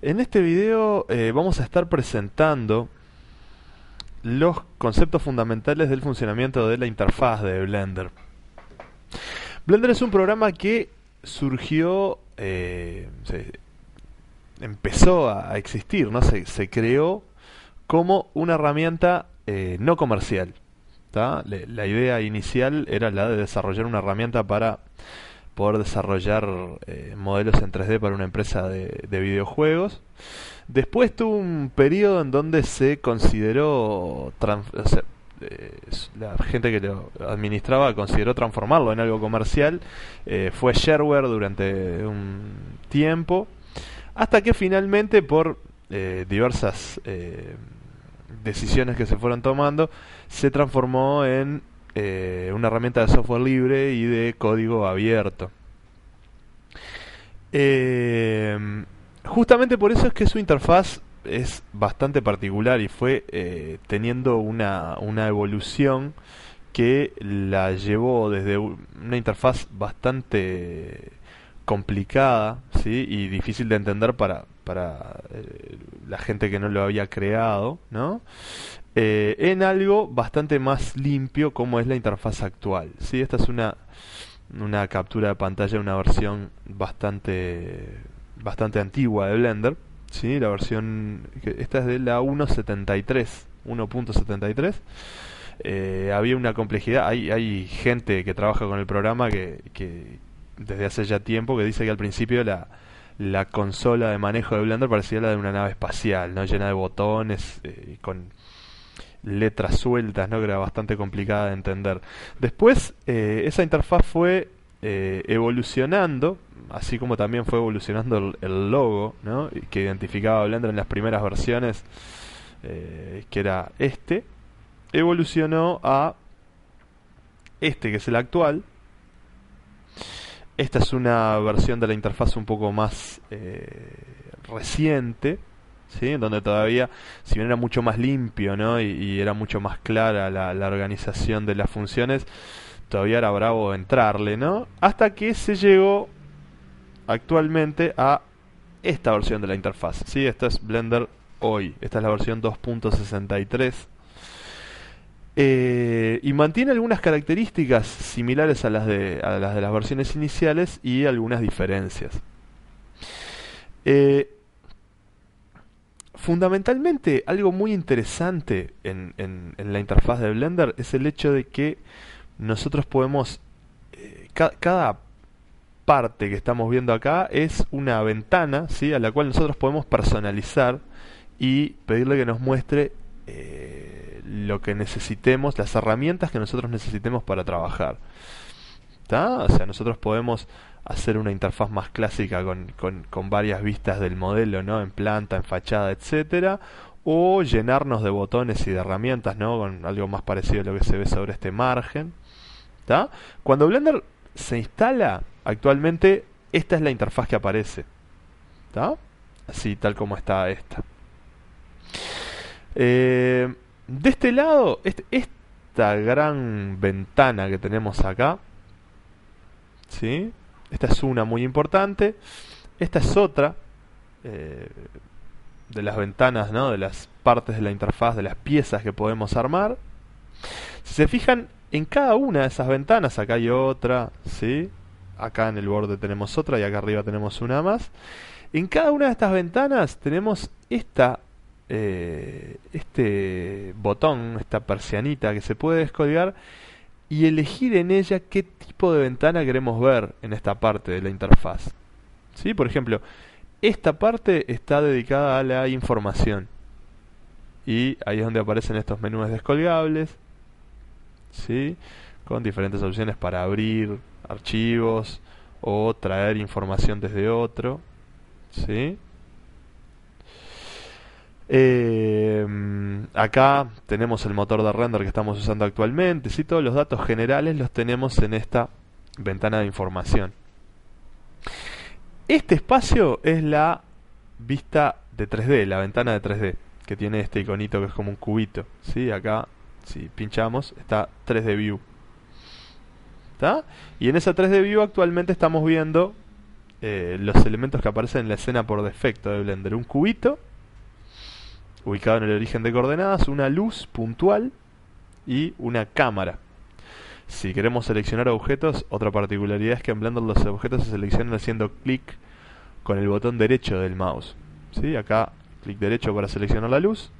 En este video eh, vamos a estar presentando los conceptos fundamentales del funcionamiento de la interfaz de Blender. Blender es un programa que surgió, eh, empezó a existir, ¿no? se, se creó como una herramienta eh, no comercial. La idea inicial era la de desarrollar una herramienta para poder desarrollar eh, modelos en 3D para una empresa de, videojuegos. Después tuvo un periodo en donde se consideró, eh, la gente que lo administraba consideró transformarlo en algo comercial. Eh, fue shareware durante un tiempo, hasta que finalmente por diversas decisiones que se fueron tomando, se transformó en eh, una herramienta de software libre y de código abierto. Eh, justamente por eso es que su interfaz es bastante particular y fue eh, teniendo una, una, evolución que la llevó desde una interfaz bastante complicada ¿sí? y difícil de entender para, para la gente que no lo había creado, ¿no? Eh, en algo bastante más limpio como es la interfaz actual. ¿sí? Esta es una, captura de pantalla, de una versión bastante, bastante antigua de Blender. ¿sí? La versión, esta es de la 1.73. 1.73 eh, había una complejidad, hay, hay gente que trabaja con el programa que, desde hace ya tiempo que dice que al principio la, la consola de manejo de Blender parecía la de una nave espacial, ¿no? llena de botones, eh, con letras sueltas, ¿no? que era bastante complicada de entender. Después, eh, esa interfaz fue eh, evolucionando, así como también fue evolucionando el, logo que identificaba Blender en las primeras versiones, eh, que era este, evolucionó a este, que es el actual. Esta es una versión de la interfaz un poco más reciente donde todavía, si bien era mucho más limpio y, era mucho más clara la, organización de las funciones, todavía era bravo entrarle, Hasta que se llegó actualmente a esta versión de la interfaz, ¿sí? Esta es Blender hoy, esta es la versión 2.63. Eh, y mantiene algunas características similares a las, de, a las de las versiones iniciales y algunas diferencias. Eh, fundamentalmente algo muy interesante en, la interfaz de Blender es el hecho de que nosotros podemos, eh, cada parte que estamos viendo acá es una ventana ¿sí? a la cual nosotros podemos personalizar y pedirle que nos muestre eh, lo que necesitemos, las herramientas que nosotros necesitemos para trabajar. ¿Está? O sea, nosotros podemos hacer una interfaz más clásica con, varias vistas del modelo, ¿no? En planta, en fachada, etc. o llenarnos de botones y de herramientas, ¿no? Con algo más parecido a lo que se ve sobre este margen. ¿tá? Cuando Blender se instala, actualmente esta es la interfaz que aparece. ¿tá? Así tal como está esta. Eh, de este lado, este, esta gran ventana que tenemos acá, ¿sí? Esta es una muy importante. Esta es otra eh, de las ventanas, ¿no? de las partes de la interfaz, de las piezas que podemos armar. Si se fijan en cada una de esas ventanas, acá hay otra, ¿sí? acá en el borde tenemos otra y acá arriba tenemos una más. En cada una de estas ventanas tenemos esta, eh, este botón, esta persianita que se puede descolgar y elegir en ella qué tipo de ventana queremos ver en esta parte de la interfaz. ¿Sí? Por ejemplo, esta parte está dedicada a la información. Y ahí es donde aparecen estos menús descolgables. ¿Sí? Con diferentes opciones para abrir archivos o traer información desde otro. ¿Sí? Em, acá tenemos el motor de render que estamos usando actualmente. todos los datos generales los tenemos en esta ventana de información. Este espacio es la vista de 3D, la ventana de 3D, que tiene este iconito que es como un cubito. ¿sí? Acá, si pinchamos, está 3D View. ¿Está? Y en esa 3D View actualmente estamos viendo eh, los elementos que aparecen en la escena por defecto de Blender. Un cubito ubicado en el origen de coordenadas, una luz puntual y una cámara. Si queremos seleccionar objetos, otra particularidad es que en Blender los objetos se seleccionan haciendo clic con el botón derecho del mouse. ¿Sí? Acá clic derecho para seleccionar la luz,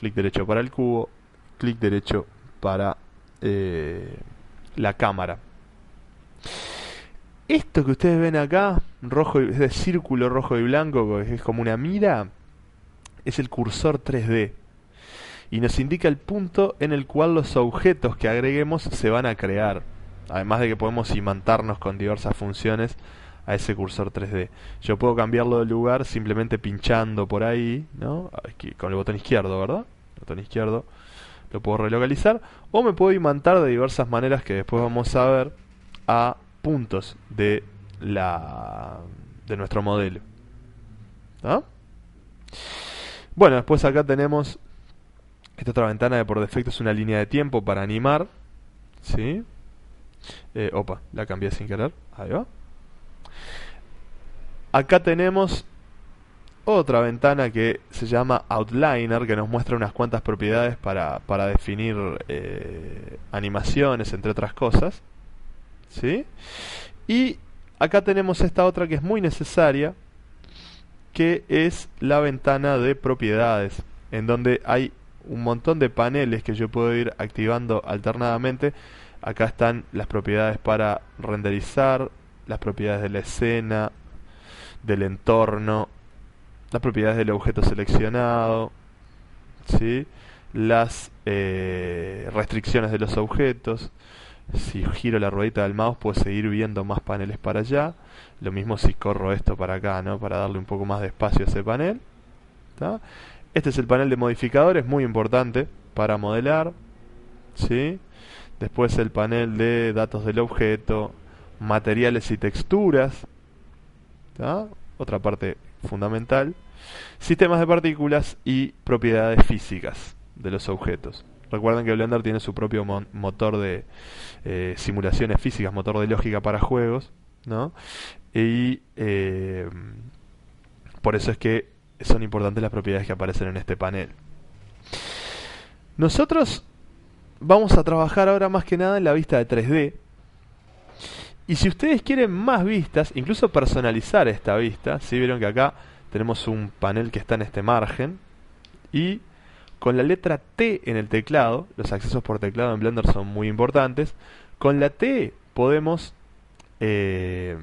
clic derecho para el cubo, clic derecho para eh, la cámara. Esto que ustedes ven acá, rojo, es de círculo rojo y blanco, es como una mira, es el cursor 3D y nos indica el punto en el cual los objetos que agreguemos se van a crear. Además de que podemos imantarnos con diversas funciones a ese cursor 3D. Yo puedo cambiarlo de lugar simplemente pinchando por ahí, ¿no? con el botón izquierdo, ¿verdad? botón izquierdo lo puedo relocalizar. O me puedo imantar de diversas maneras que después vamos a ver a puntos de, la, de nuestro modelo. ¿No? ¿Ah? Bueno, después acá tenemos esta otra ventana que por defecto es una línea de tiempo para animar. ¿Sí? Eh, opa, la cambié sin querer. Ahí va. Acá tenemos otra ventana que se llama Outliner, que nos muestra unas cuantas propiedades para, definir eh, animaciones, entre otras cosas. ¿Sí? Y acá tenemos esta otra que es muy necesaria, que es la ventana de propiedades, en donde hay un montón de paneles que yo puedo ir activando alternadamente. Acá están las propiedades para renderizar, las propiedades de la escena, del entorno, las propiedades del objeto seleccionado, ¿sí? las eh, restricciones de los objetos, si giro la ruedita del mouse puedo seguir viendo más paneles para allá. Lo mismo si corro esto para acá, ¿no? Para darle un poco más de espacio a ese panel. Este es el panel de modificadores, muy importante para modelar. ¿sí? Después el panel de datos del objeto, materiales y texturas. Otra parte fundamental. Sistemas de partículas y propiedades físicas de los objetos. Recuerden que Blender tiene su propio motor de eh, simulaciones físicas, motor de lógica para juegos, ¿no? Y eh, por eso es que son importantes las propiedades que aparecen en este panel. Nosotros vamos a trabajar ahora más que nada en la vista de 3D. Y si ustedes quieren más vistas, incluso personalizar esta vista, si vieron que acá tenemos un panel que está en este margen y con la letra T en el teclado, los accesos por teclado en Blender son muy importantes. Con la T podemos eh,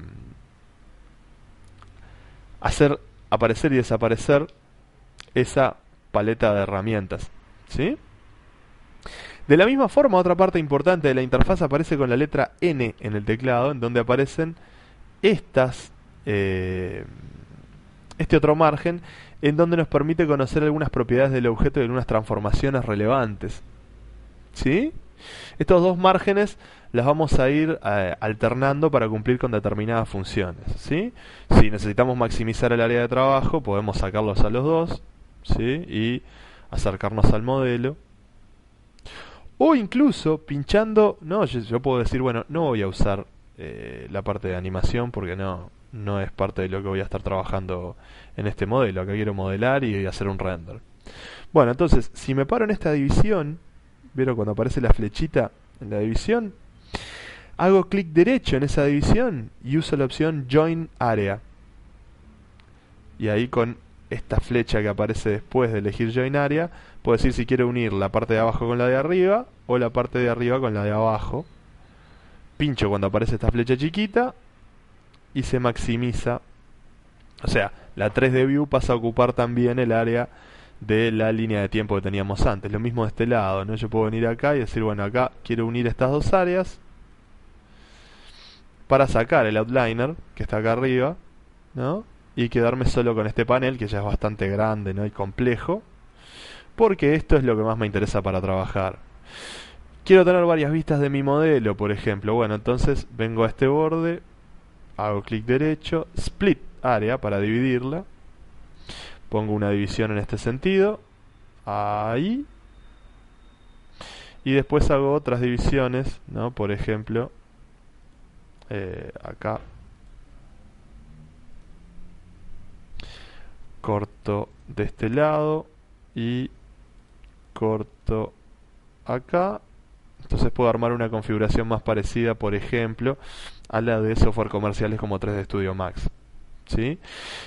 hacer aparecer y desaparecer esa paleta de herramientas. ¿Sí? De la misma forma, otra parte importante de la interfaz aparece con la letra N en el teclado, en donde aparecen estas, eh, este otro margen, en donde nos permite conocer algunas propiedades del objeto y algunas transformaciones relevantes. ¿Sí? Estos dos márgenes las vamos a ir eh, alternando para cumplir con determinadas funciones. Si necesitamos maximizar el área de trabajo, podemos sacarlos a los dos ¿sí? y acercarnos al modelo. O incluso pinchando, no, yo, puedo decir, bueno, no voy a usar eh, la parte de animación porque no, no es parte de lo que voy a estar trabajando en este modelo. Acá quiero modelar y hacer un render. Bueno, entonces, si me paro en esta división, ¿vieron cuando aparece la flechita en la división? Hago clic derecho en esa división y uso la opción Join Area. Y ahí con esta flecha que aparece después de elegir Join Area, puedo decir si quiero unir la parte de abajo con la de arriba o la parte de arriba con la de abajo. Pincho cuando aparece esta flecha chiquita y se maximiza. O sea, la 3 d view pasa a ocupar también el área de la línea de tiempo que teníamos antes. Lo mismo de este lado, ¿no? Yo puedo venir acá y decir, bueno, acá quiero unir estas dos áreas para sacar el outliner que está acá arriba, ¿no? Y quedarme solo con este panel que ya es bastante grande, ¿no? Y complejo. Porque esto es lo que más me interesa para trabajar. Quiero tener varias vistas de mi modelo, por ejemplo. Bueno, entonces vengo a este borde, hago clic derecho, split área para dividirla, pongo una división en este sentido, ahí, y después hago otras divisiones, ¿no? por ejemplo, eh, acá, corto de este lado y corto acá entonces puedo armar una configuración más parecida, por ejemplo, a la de software comerciales como 3D Studio Max. ¿Sí?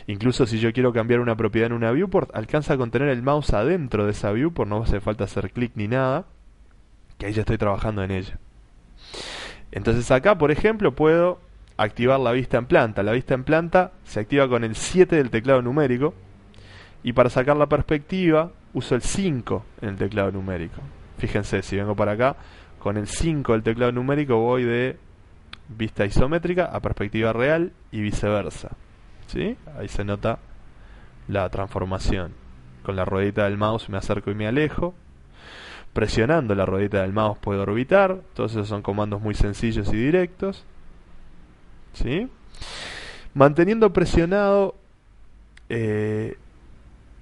Incluso si yo quiero cambiar una propiedad en una viewport, alcanza con tener el mouse adentro de esa viewport, no hace falta hacer clic ni nada, que ahí ya estoy trabajando en ella. Entonces acá, por ejemplo, puedo activar la vista en planta. La vista en planta se activa con el 7 del teclado numérico y para sacar la perspectiva uso el 5 en el teclado numérico. Fíjense, si vengo para acá, con el 5 del teclado numérico voy de vista isométrica a perspectiva real y viceversa. ¿Sí? Ahí se nota la transformación. Con la ruedita del mouse me acerco y me alejo. Presionando la ruedita del mouse puedo orbitar. Todos esos son comandos muy sencillos y directos. ¿Sí? Manteniendo presionado eh,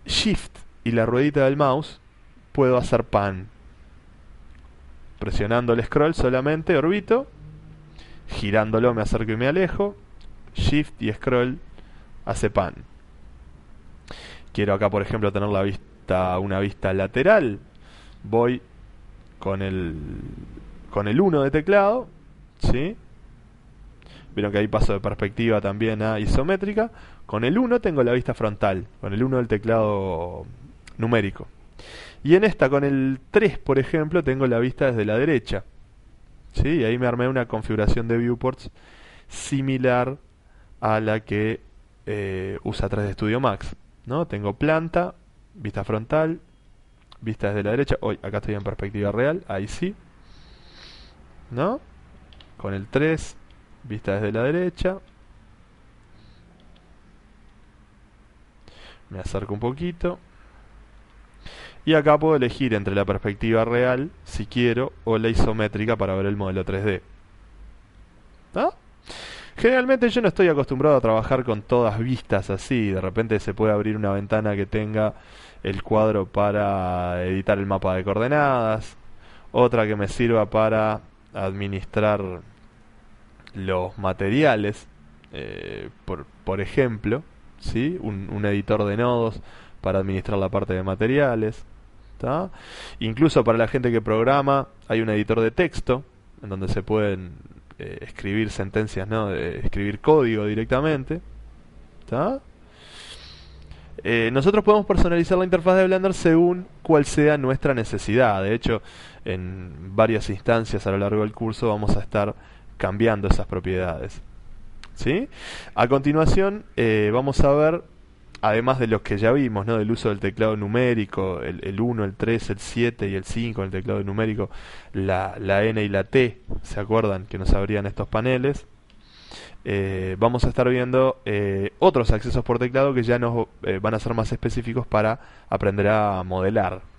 Shift y la ruedita del mouse, puedo hacer pan. Presionando el scroll solamente, orbito. Girándolo me acerco y me alejo. Shift y scroll hace pan. Quiero acá, por ejemplo, tener la vista, una vista lateral. Voy con el con el 1 de teclado, ¿sí? Vieron que ahí paso de perspectiva también a isométrica. Con el 1 tengo la vista frontal, con el 1 del teclado numérico. Y en esta, con el 3, por ejemplo, tengo la vista desde la derecha. ¿Sí? Y ahí me armé una configuración de viewports similar a la que eh, usa 3D Studio Max. ¿no? Tengo planta, vista frontal, vista desde la derecha. Hoy acá estoy en perspectiva real, ahí sí. ¿No? Con el 3, vista desde la derecha. Me acerco un poquito. Y acá puedo elegir entre la perspectiva real, si quiero, o la isométrica para ver el modelo 3D. Generalmente yo no estoy acostumbrado a trabajar con todas vistas así. De repente se puede abrir una ventana que tenga el cuadro para editar el mapa de coordenadas. Otra que me sirva para administrar los materiales. Eh, por, por, ejemplo, ¿sí? un editor de nodos para administrar la parte de materiales. Incluso para la gente que programa hay un editor de texto en donde se pueden eh, escribir sentencias, eh, escribir código directamente. Eh, nosotros podemos personalizar la interfaz de Blender según cuál sea nuestra necesidad. De hecho, en varias instancias a lo largo del curso vamos a estar cambiando esas propiedades. ¿Sí? A continuación vamos a ver además de los que ya vimos, ¿no? Del uso del teclado numérico, el, 1, el 3, el 7 y el 5 el teclado numérico, la, la, N y la T, ¿se acuerdan? Que nos abrían estos paneles. Eh, vamos a estar viendo eh, otros accesos por teclado que ya nos eh, van a ser más específicos para aprender a modelar,